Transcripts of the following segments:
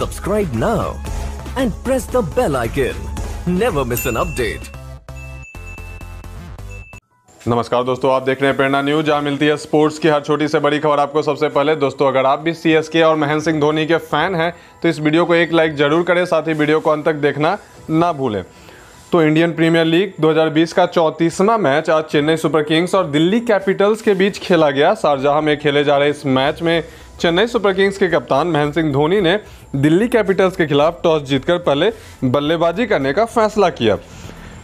Subscribe now and press the bell icon. Never miss an update. नमस्कार दोस्तों आप देख रहे हैं प्रेरणा न्यूज जहां मिलती है स्पोर्ट्स की हर छोटी से बड़ी खबर आपको सबसे पहले दोस्तों अगर आप भी सीएसके और महेंद्र सिंह धोनी के फैन हैं तो इस वीडियो को एक लाइक जरूर करें साथ ही वीडियो को अंत तक देखना ना भूलें तो इंडियन प्रीमियर लीग 2020 का चौंतीसवा मैच आज चेन्नई सुपर किंग्स और दिल्ली कैपिटल्स के बीच खेला गया शारजहां में खेले जा रहे इस मैच में चेन्नई सुपर किंग्स के कप्तान महेंद्र सिंह धोनी ने दिल्ली कैपिटल्स के खिलाफ टॉस जीतकर पहले बल्लेबाजी करने का फैसला किया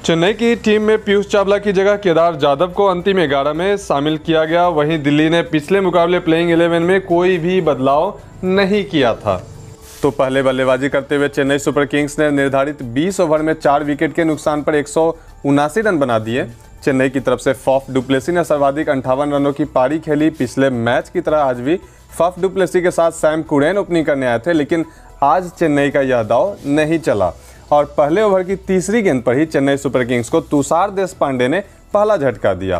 चेन्नई की टीम में पीयूष चावला की जगह केदार जाधव को अंतिम ग्यारह में शामिल किया गया वहीं दिल्ली ने पिछले मुकाबले प्लेइंग एलेवन में कोई भी बदलाव नहीं किया था तो पहले बल्लेबाजी करते हुए चेन्नई सुपर किंग्स ने निर्धारित 20 ओवर में चार विकेट के नुकसान पर एक रन बना दिए चेन्नई की तरफ से फॉफ डुप्लेसी ने सर्वाधिक अंठावन रनों की पारी खेली पिछले मैच की तरह आज भी फफ डुप्लेसी के साथ सैम कुरैन ओपनिंग करने आए थे लेकिन आज चेन्नई का यह दाव नहीं चला और पहले ओवर की तीसरी गेंद पर ही चेन्नई सुपर किंग्स को तुषार देश पांडे ने पहला झटका दिया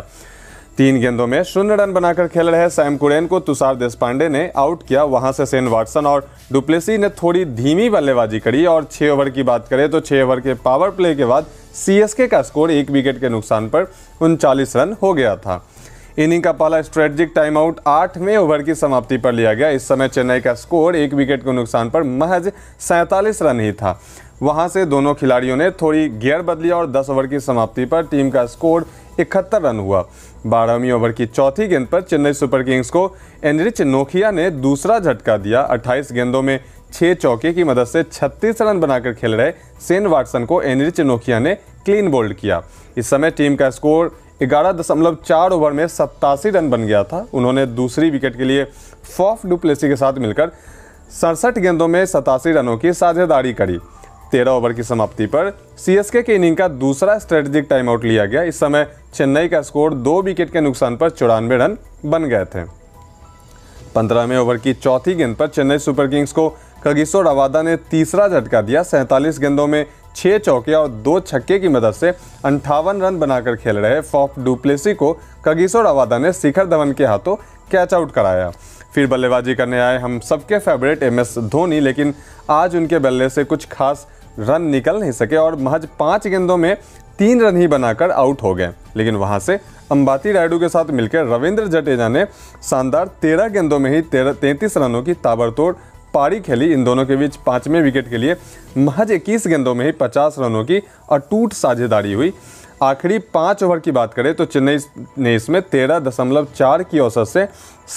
तीन गेंदों में शून्य रन बनाकर खेल रहे सैम कुरैन को तुषार देश पांडे ने आउट किया वहां से सेन वाटसन और डुप्लेसी ने थोड़ी धीमी बल्लेबाजी करी और छः ओवर की बात करें तो छः ओवर के पावर प्ले के बाद सी का स्कोर एक विकेट के नुकसान पर उनचालीस रन हो गया था इनिंग का पहला स्ट्रेटजिक टाइम आउट आठवें ओवर की समाप्ति पर लिया गया इस समय चेन्नई का स्कोर एक विकेट के नुकसान पर महज सैंतालीस रन ही था वहां से दोनों खिलाड़ियों ने थोड़ी गियर बदली और 10 ओवर की समाप्ति पर टीम का स्कोर इकहत्तर रन हुआ बारहवीं ओवर की चौथी गेंद पर चेन्नई सुपर किंग्स को एनरिच नोकिया ने दूसरा झटका दिया 28 गेंदों में छः चौके की मदद से 36 रन बनाकर खेल रहे सेन वाटसन को एनरिच नोकिया ने क्लीन बोल्ड किया इस समय टीम का स्कोर ग्यारह दशमलव चार ओवर में सत्तासी रन बन गया था उन्होंने दूसरी विकेट के लिए फॉफ डुप्लेसी के साथ मिलकर सड़सठ गेंदों में सतासी रनों की साझेदारी करी तेरह ओवर की समाप्ति पर सीएसके के इनिंग का दूसरा स्ट्रेटेजिक टाइम आउट लिया गया इस समय चेन्नई का स्कोर दो विकेट के नुकसान पर चौरानवे रन बन गए थे पंद्रहवें ओवर की चौथी गेंद पर चेन्नई सुपर किंग्स को कगिसो रवादा ने तीसरा झटका दिया सैंतालीस गेंदों में छः चौके और दो छक्के की मदद से अंठावन रन बनाकर खेल रहे फॉफ डुप्लेसी को कगिसो रवादा ने शिखर धवन के हाथों कैच आउट कराया फिर बल्लेबाजी करने आए हम सबके फेवरेट एम एस धोनी लेकिन आज उनके बल्ले से कुछ खास रन निकल नहीं सके और महज पाँच गेंदों में तीन रन ही बनाकर आउट हो गए लेकिन वहां से अंबाती रायडू के साथ मिलकर रविंद्र जडेजा ने शानदार तेरह गेंदों में ही तेरह तैंतीस रनों की ताबड़तोड़ पारी खेली इन दोनों के बीच पाँचवें विकेट के लिए महज इक्कीस गेंदों में ही पचास रनों की अटूट साझेदारी हुई आखिरी पाँच ओवर की बात करें तो चेन्नई ने इसमें तेरह दशमलव चार की औसत से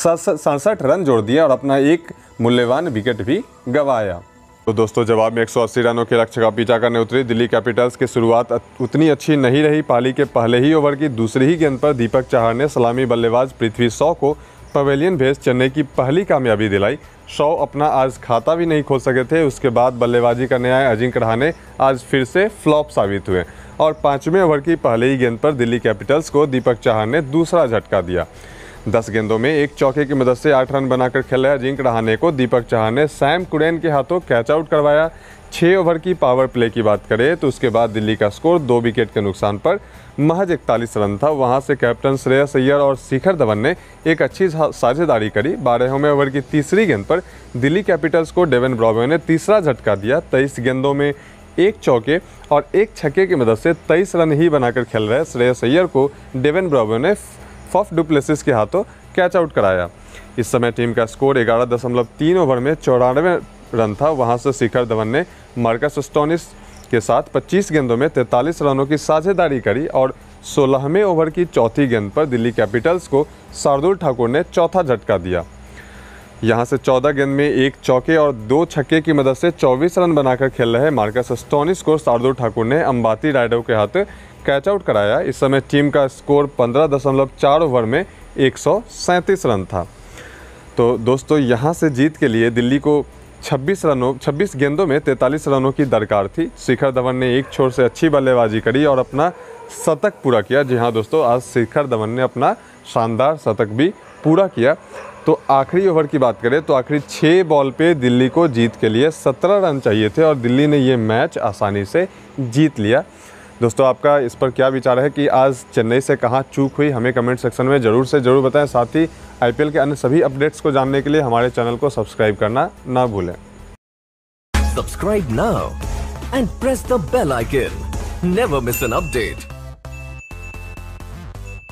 सड़सठ रन जोड़ दिया और अपना एक मूल्यवान विकेट भी गवाया तो दोस्तों जवाब में 180 रनों के लक्ष्य का पीछा करने उतरी दिल्ली कैपिटल्स की शुरुआत उतनी अच्छी नहीं रही पाली के पहले ही ओवर की दूसरी ही गेंद पर दीपक चाहर ने सलामी बल्लेबाज पृथ्वी सौ को पवेलियन भेज चेन्नई की पहली कामयाबी दिलाई शॉ अपना आज खाता भी नहीं खोल सके थे उसके बाद बल्लेबाजी का आए अजिंक रहाने आज फिर से फ्लॉप साबित हुए और पाँचवें ओवर की पहले ही गेंद पर दिल्ली कैपिटल्स को दीपक चाहर ने दूसरा झटका दिया दस गेंदों में एक चौके की मदद से आठ रन बनाकर खेले अजिंक रहाने को दीपक चाहर ने सैम कुरैन के हाथों कैच आउट करवाया छः ओवर की पावर प्ले की बात करें तो उसके बाद दिल्ली का स्कोर दो विकेट के नुकसान पर महज इकतालीस रन था वहां से कैप्टन श्रेय सैयर और शिखर धवन ने एक अच्छी साझेदारी करी बारहवें ओवर की तीसरी गेंद पर दिल्ली कैपिटल्स को डेवन ब्रॉबे ने तीसरा झटका दिया तेईस गेंदों में एक चौके और एक छक्के की मदद से तेईस रन ही बनाकर खेल रहे श्रेय सैयर को डेवन ब्रॉबे ने फफ डुप्लेसिस के हाथों कैच आउट कराया इस समय टीम का स्कोर ग्यारह दशमलव तीन ओवर में चौरानवे रन था वहां से शिखर धवन ने मार्कस स्टोनिस के साथ 25 गेंदों में 43 रनों की साझेदारी करी और सोलहवें ओवर की चौथी गेंद पर दिल्ली कैपिटल्स को शार्दुल ठाकुर ने चौथा झटका दिया यहां से 14 गेंद में एक चौके और दो छक्के की मदद से 24 रन बनाकर खेल रहे मार्कस स्टोनिस को शार्दुल ठाकुर ने अंबाती राइडो के हाथ कैच आउट कराया इस समय टीम का स्कोर पंद्रह ओवर में एक रन था तो दोस्तों यहाँ से जीत के लिए दिल्ली को 26 रनों 26 गेंदों में 43 रनों की दरकार थी शिखर धवन ने एक छोर से अच्छी बल्लेबाजी करी और अपना शतक पूरा किया जी हाँ दोस्तों आज शिखर धवन ने अपना शानदार शतक भी पूरा किया तो आखिरी ओवर की बात करें तो आखिरी छः बॉल पे दिल्ली को जीत के लिए सत्रह रन चाहिए थे और दिल्ली ने ये मैच आसानी से जीत लिया दोस्तों आपका इस पर क्या विचार है कि आज चेन्नई से कहाँ चूक हुई हमें कमेंट सेक्शन में ज़रूर से ज़रूर बताएं साथ ही आईपीएल के अन्य सभी अपडेट्स को जानने के लिए हमारे चैनल को सब्सक्राइब करना ना भूलें subscribe now and press the bell icon never miss an update